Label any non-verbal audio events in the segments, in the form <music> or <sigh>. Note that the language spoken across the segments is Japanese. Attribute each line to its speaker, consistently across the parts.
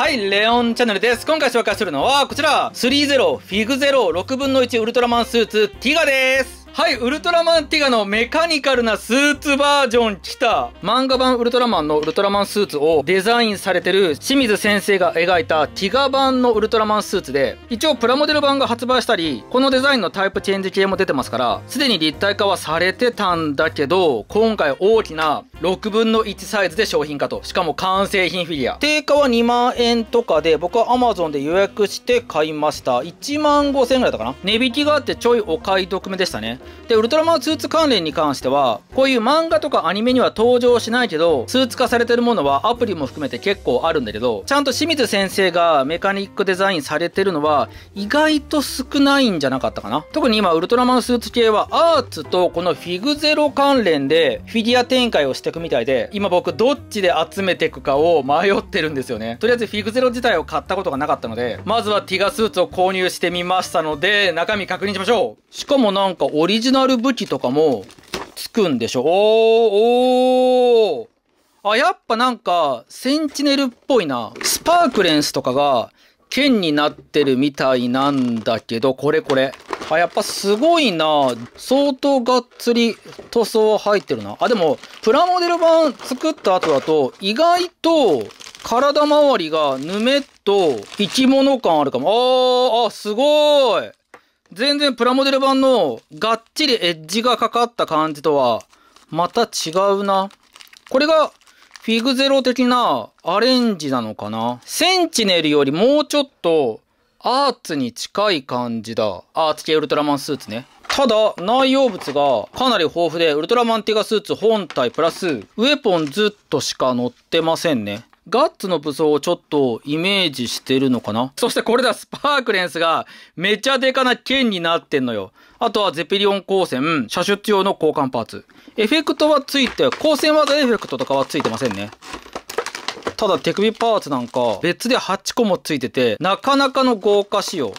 Speaker 1: はい、レオンチャンネルです。今回紹介するのはこちら、3-0、フィグ0、6分の1ウルトラマンスーツ、ティガです。はい、ウルトラマンティガのメカニカルなスーツバージョン来た。漫画版ウルトラマンのウルトラマンスーツをデザインされてる清水先生が描いたティガ版のウルトラマンスーツで、一応プラモデル版が発売したり、このデザインのタイプチェンジ系も出てますから、すでに立体化はされてたんだけど、今回大きな6分の1サイズで商品化と。しかも完成品フィギュア。定価は2万円とかで、僕は Amazon で予約して買いました。1万5000円ぐらいだったかな。値引きがあってちょいお買い得めでしたね。で、ウルトラマンスーツ関連に関しては、こういう漫画とかアニメには登場しないけど、スーツ化されてるものはアプリも含めて結構あるんだけど、ちゃんと清水先生がメカニックデザインされてるのは、意外と少ないんじゃなかったかな。特に今、ウルトラマンスーツ系はアーツとこのフィグゼロ関連でフィギュア展開をして客みたいで、今僕どっちで集めていくかを <laughs> 迷ってるんですよね。とりあえずフィグゼロ自体を買ったことがなかったので、まずはティガスーツを購入してみましたので、中身確認しましょう。しかもなんかオリジナル武器とかもつくんでしょ。おー、おー。あ、やっぱなんか、センチネルっぽいな。スパークレンスとかが、剣になってるみたいなんだけど、これこれ。あ、やっぱすごいな相当がっつり塗装入ってるな。あ、でも、プラモデル版作った後だと、意外と、体周りがぬめっと生き物感あるかも。あー、あ、すごい全然プラモデル版のがっちりエッジがかかった感じとは、また違うな。これが、フィグゼロ的なアレンジなのかな。センチネルよりもうちょっとアーツに近い感じだ。アーツ系ウルトラマンスーツね。ただ、内容物がかなり豊富で、ウルトラマンティガスーツ本体プラス、ウェポンずっとしか載ってませんね。ガッツの武装をちょっとイメージしてるのかなそしてこれだ、スパークレンスがめちゃデカな剣になってんのよ。あとはゼペリオン光線、射出用の交換パーツ。エフェクトはついて、光線技エフェクトとかはついてませんね。ただ手首パーツなんか別で8個もついてて、なかなかの豪華仕様。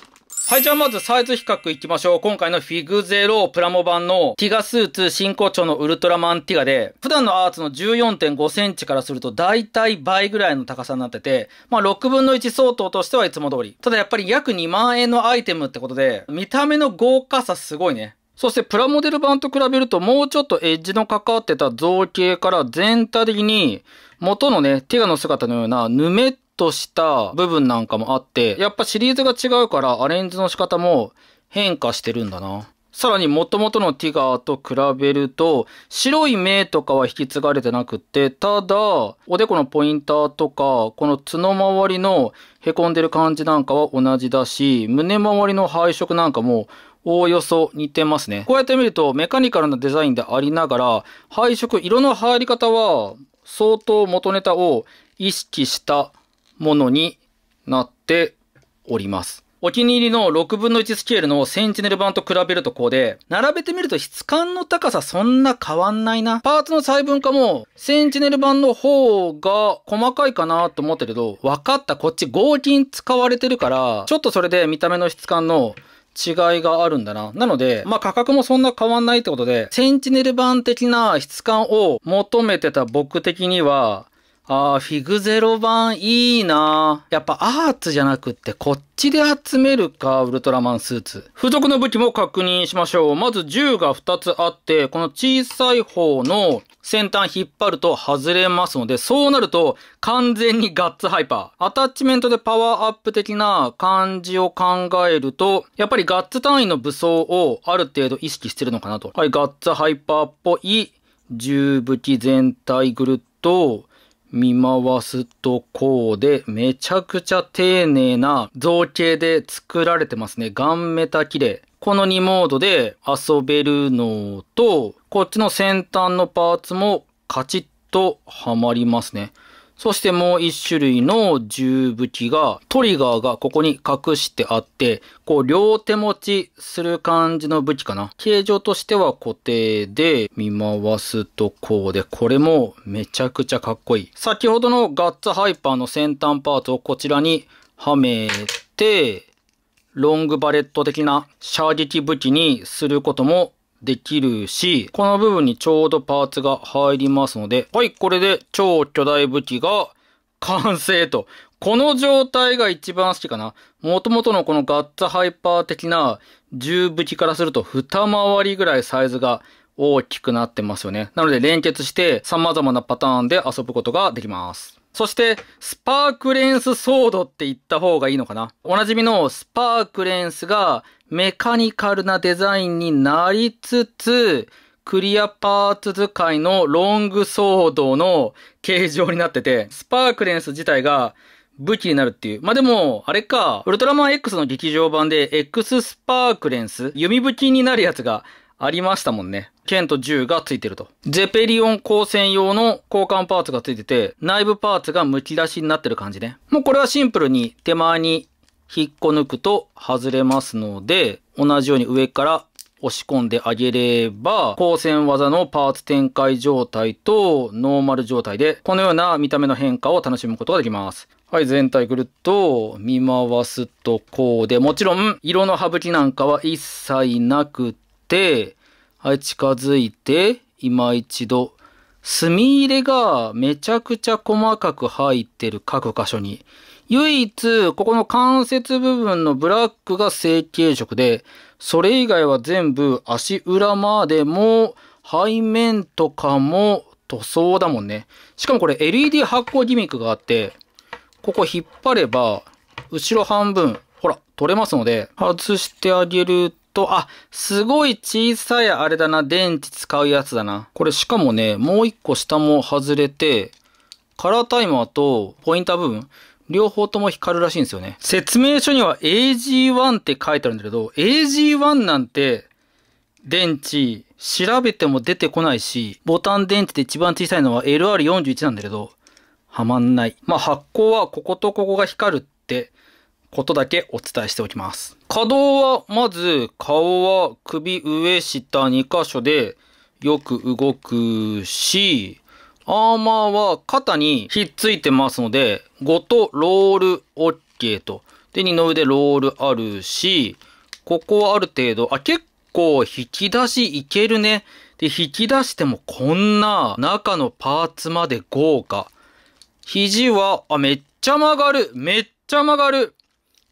Speaker 1: はい、じゃあまずサイズ比較いきましょう。今回のフィグゼロプラモ版のティガスーツ進行調のウルトラマンティガで、普段のアーツの14.5センチからすると大体倍ぐらいの高さになってて、まあ6分の1相当としてはいつも通り。ただやっぱり約2万円のアイテムってことで、見た目の豪華さすごいね。そしてプラモデル版と比べるともうちょっとエッジのかかってた造形から全体的に元のね、ティガの姿のようなぬめっとした部分なんかもあって、やっぱシリーズが違うからアレンジの仕方も変化してるんだな。さらに元々のティガーと比べると、白い目とかは引き継がれてなくって、ただ、おでこのポインターとか、この角周りの凹んでる感じなんかは同じだし、胸周りの配色なんかもおおよそ似てますね。こうやって見るとメカニカルなデザインでありながら、配色、色の入り方は相当元ネタを意識したものになっております。お気に入りの6分の1スケールのセンチネル版と比べるとこうで、並べてみると質感の高さそんな変わんないな。パーツの細分化も、センチネル版の方が細かいかなと思ったけど、分かった、こっち合金使われてるから、ちょっとそれで見た目の質感の違いがあるんだな。なので、まあ価格もそんな変わんないってことで、センチネル版的な質感を求めてた僕的には、ああ、フィグゼロ版いいなやっぱアーツじゃなくってこっちで集めるか、ウルトラマンスーツ。付属の武器も確認しましょう。まず銃が2つあって、この小さい方の先端引っ張ると外れますので、そうなると完全にガッツハイパー。アタッチメントでパワーアップ的な感じを考えると、やっぱりガッツ単位の武装をある程度意識してるのかなと。はい、ガッツハイパーっぽい銃武器全体ぐるっと、見回すとこうで、めちゃくちゃ丁寧な造形で作られてますね。ガンメタ綺麗。この2モードで遊べるのと、こっちの先端のパーツもカチッとはまりますね。そしてもう一種類の銃武器が、トリガーがここに隠してあって、こう両手持ちする感じの武器かな。形状としては固定で、見回すとこうで、これもめちゃくちゃかっこいい。先ほどのガッツハイパーの先端パーツをこちらにはめて、ロングバレット的な射撃武器にすることもできるし、この部分にちょうどパーツが入りますので、はい、これで超巨大武器が <laughs> 完成と。この状態が一番好きかな。元々のこのガッツハイパー的な重武器からすると二回りぐらいサイズが大きくなってますよね。なので連結して様々なパターンで遊ぶことができます。そして、スパークレンスソードって言った方がいいのかなおなじみのスパークレンスがメカニカルなデザインになりつつ、クリアパーツ使いのロングソードの形状になってて、スパークレンス自体が武器になるっていう。まあ、でも、あれか、ウルトラマン X の劇場版で X スパークレンス、弓武器になるやつがありましたもんね。剣と銃がついてると。ゼペリオン光線用の交換パーツがついてて、内部パーツが剥き出しになってる感じね。もうこれはシンプルに手前に引っこ抜くと外れますので、同じように上から押し込んであげれば、光線技のパーツ展開状態とノーマル状態で、このような見た目の変化を楽しむことができます。はい、全体ぐるっと見回すとこうで、もちろん色の省きなんかは一切なくて、はい、近づいて、今一度、墨入れがめちゃくちゃ細かく入ってる各箇所に唯一、ここの関節部分のブラックが成型色で、それ以外は全部足裏までも、背面とかも塗装だもんね。しかもこれ LED 発光ギミックがあって、ここ引っ張れば、後ろ半分、ほら、取れますので、外してあげると、あ、すごい小さいあれだな、電池使うやつだな。これしかもね、もう一個下も外れて、カラータイマーとポインター部分、両方とも光るらしいんですよね。説明書には AG1 って書いてあるんだけど、AG1 なんて、電池、調べても出てこないし、ボタン電池で一番小さいのは LR41 なんだけど、はまんない。まあ、発光はこことここが光るってことだけお伝えしておきます。可動は、まず、顔は首上下2箇所でよく動くし、アーマーは肩にひっついてますので、5とロール OK と。で、二の腕ロールあるし、ここはある程度、あ、結構引き出しいけるね。で、引き出してもこんな中のパーツまで豪華。肘は、あ、めっちゃ曲がるめっちゃ曲がる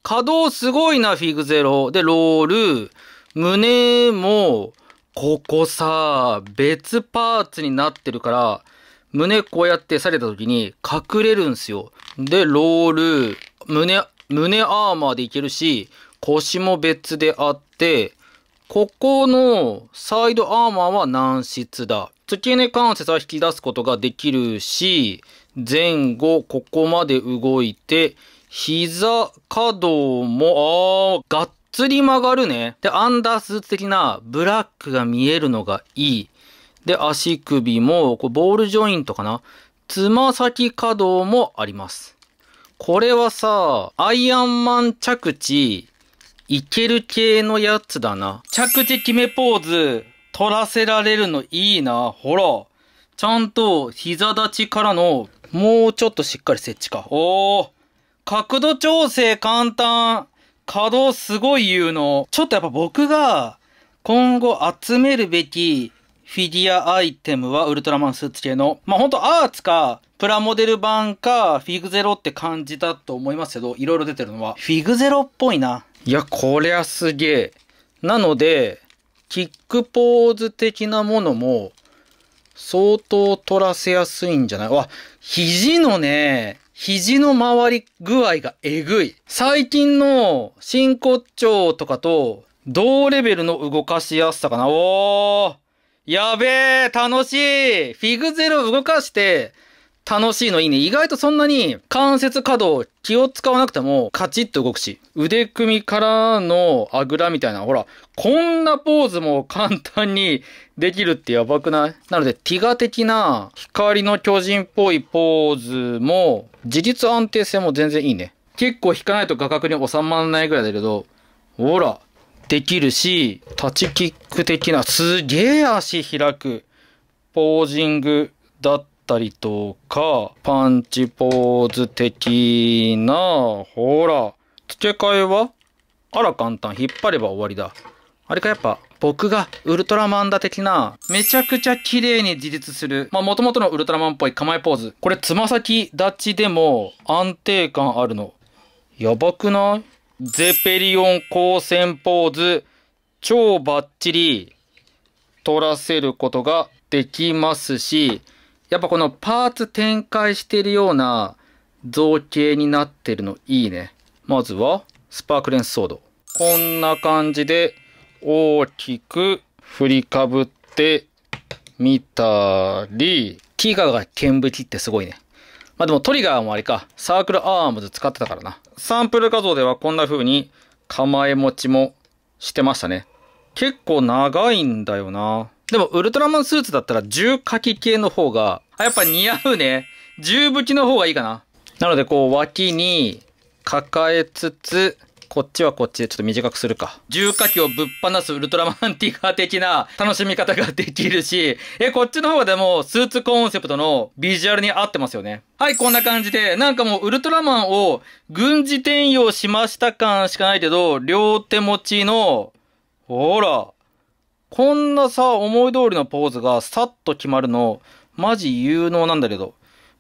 Speaker 1: 可動すごいな、フィグゼロ。で、ロール。胸も、ここさ、別パーツになってるから、胸こうやってされた時に隠れるんすよ。で、ロール、胸、胸アーマーでいけるし、腰も別であって、ここのサイドアーマーは軟質だ。付け根関節は引き出すことができるし、前後、ここまで動いて、膝、可動も、あー、がっつり曲がるね。で、アンダースーツ的なブラックが見えるのがいい。で、足首も、こうボールジョイントかな。つま先可動もあります。これはさ、アイアンマン着地、いける系のやつだな。着地決めポーズ、取らせられるのいいな。ほら。ちゃんと膝立ちからの、もうちょっとしっかり設置か。おー。角度調整簡単。稼働すごい言うの。ちょっとやっぱ僕が今後集めるべきフィギュアアイテムはウルトラマンスーツ系の、まあ、んとアーツか、プラモデル版か、フィグゼロって感じだと思いますけど、いろいろ出てるのは。フィグゼロっぽいな。いや、こりゃすげえ。なので、キックポーズ的なものも、相当取らせやすいんじゃないわ、肘のね、肘の回り具合がえぐい。最近の真骨頂とかと同レベルの動かしやすさかな。おーやべえ、楽しいフィグゼロ動かして、楽しいのいいね。意外とそんなに関節稼働気を使わなくてもカチッと動くし、腕組みからのあぐらみたいな、ほら、こんなポーズも簡単にできるってやばくないなので、ティガ的な光の巨人っぽいポーズも、自立安定性も全然いいね。結構引かないと画角に収まらないぐらいだけど、ほら、できるし、タッチキック的な、すげえ足開く、ポージングだったりとか、パンチポーズ的な、ほら、付け替えはあら簡単、引っ張れば終わりだ。あれかやっぱ、僕がウルトラマンだ的な、めちゃくちゃ綺麗に自立する。まあ、元々のウルトラマンっぽい構えポーズ。これ、つま先立ちでも安定感あるの。やばくないゼペリオン光線ポーズ、超バッチリ撮らせることができますし、やっぱこのパーツ展開してるような造形になってるのいいね。まずは、スパークレンスソード。こんな感じで大きく振りかぶってみたり、ティガーが剣武器ってすごいね。まあでもトリガーもあれか、サークルアームズ使ってたからな。サンプル画像ではこんな風に構え持ちもしてましたね。結構長いんだよな。でも、ウルトラマンスーツだったら銃火器系の方が、あ、やっぱ似合うね。銃武器の方がいいかな。なので、こう、脇に抱えつつ、こっちはこっちでちょっと短くするか。重火器をぶっ放すウルトラマンティガー的な <laughs> 楽しみ方ができるし、え、こっちの方がでもスーツコンセプトのビジュアルに合ってますよね。はい、こんな感じで、なんかもうウルトラマンを軍事転用しました感しかないけど、両手持ちの、ほら、こんなさ、思い通りのポーズがさっと決まるの、マジ有能なんだけど、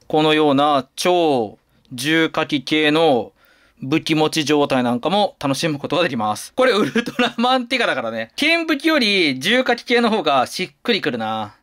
Speaker 1: このような超重火器系の武器持ち状態なんかも楽しむことができます。これウルトラマンティガだからね。剣武器より重火器系の方がしっくりくるな。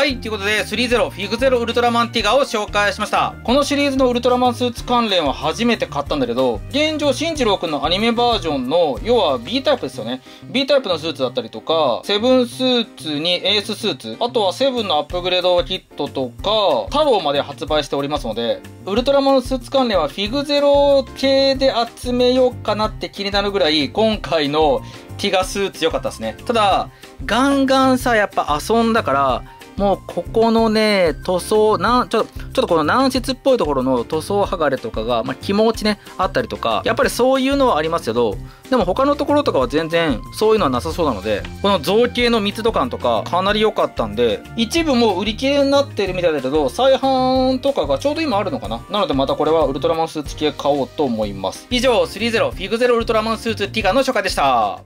Speaker 1: はい、ということで、3-0フィグゼロウルトラマンティガを紹介しました。このシリーズのウルトラマンスーツ関連は初めて買ったんだけど、現状、進次郎くんのアニメバージョンの、要は B タイプですよね。B タイプのスーツだったりとか、セブンスーツにエーススーツ、あとはセブンのアップグレードキットとか、太郎まで発売しておりますので、ウルトラマンのスーツ関連はフィグゼロ系で集めようかなって気になるぐらい、今回のティガスーツ良かったですね。ただ、ガンガンさ、やっぱ遊んだから、もうここのね、塗装、なんちょっと、ちょっとこの軟質っぽいところの塗装剥がれとかが、まあ、気持ちね、あったりとか、やっぱりそういうのはありますけど、でも他のところとかは全然そういうのはなさそうなので、この造形の密度感とかかなり良かったんで、一部もう売り切れになってるみたいだけど、再販とかがちょうど今あるのかななのでまたこれはウルトラマンスーツ系買おうと思います。以上、30フィグゼロウルトラマンスーツティガの初夏でした。